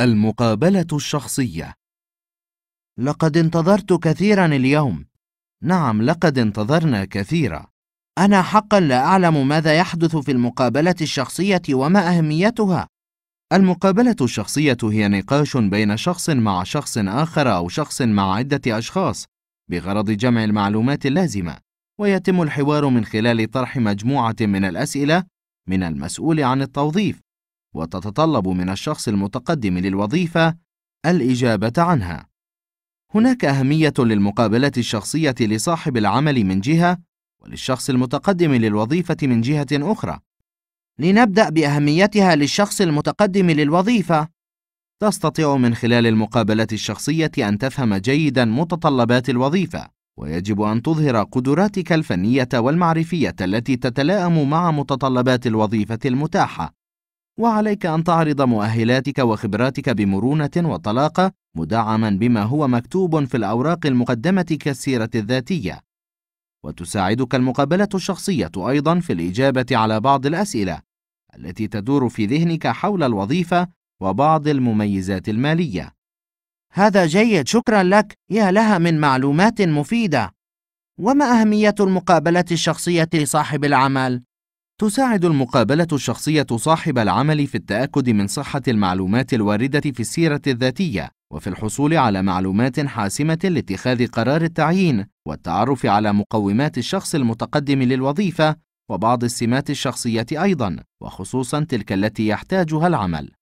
المقابلة الشخصية لقد انتظرت كثيرا اليوم نعم لقد انتظرنا كثيرا أنا حقا لا أعلم ماذا يحدث في المقابلة الشخصية وما أهميتها المقابلة الشخصية هي نقاش بين شخص مع شخص آخر أو شخص مع عدة أشخاص بغرض جمع المعلومات اللازمة ويتم الحوار من خلال طرح مجموعة من الأسئلة من المسؤول عن التوظيف وتتطلب من الشخص المتقدم للوظيفة الإجابة عنها. هناك أهمية للمقابلة الشخصية لصاحب العمل من جهة، وللشخص المتقدم للوظيفة من جهة أخرى. لنبدأ بأهميتها للشخص المتقدم للوظيفة. تستطيع من خلال المقابلة الشخصية أن تفهم جيدًا متطلبات الوظيفة، ويجب أن تظهر قدراتك الفنية والمعرفية التي تتلائم مع متطلبات الوظيفة المتاحة. وعليك أن تعرض مؤهلاتك وخبراتك بمرونة وطلاقة مدعما بما هو مكتوب في الأوراق المقدمة كالسيرة الذاتية وتساعدك المقابلة الشخصية أيضا في الإجابة على بعض الأسئلة التي تدور في ذهنك حول الوظيفة وبعض المميزات المالية هذا جيد شكرا لك يا لها من معلومات مفيدة وما أهمية المقابلة الشخصية لصاحب العمل؟ تساعد المقابلة الشخصية صاحب العمل في التأكد من صحة المعلومات الواردة في السيرة الذاتية وفي الحصول على معلومات حاسمة لاتخاذ قرار التعيين والتعرف على مقومات الشخص المتقدم للوظيفة وبعض السمات الشخصية أيضًا وخصوصًا تلك التي يحتاجها العمل.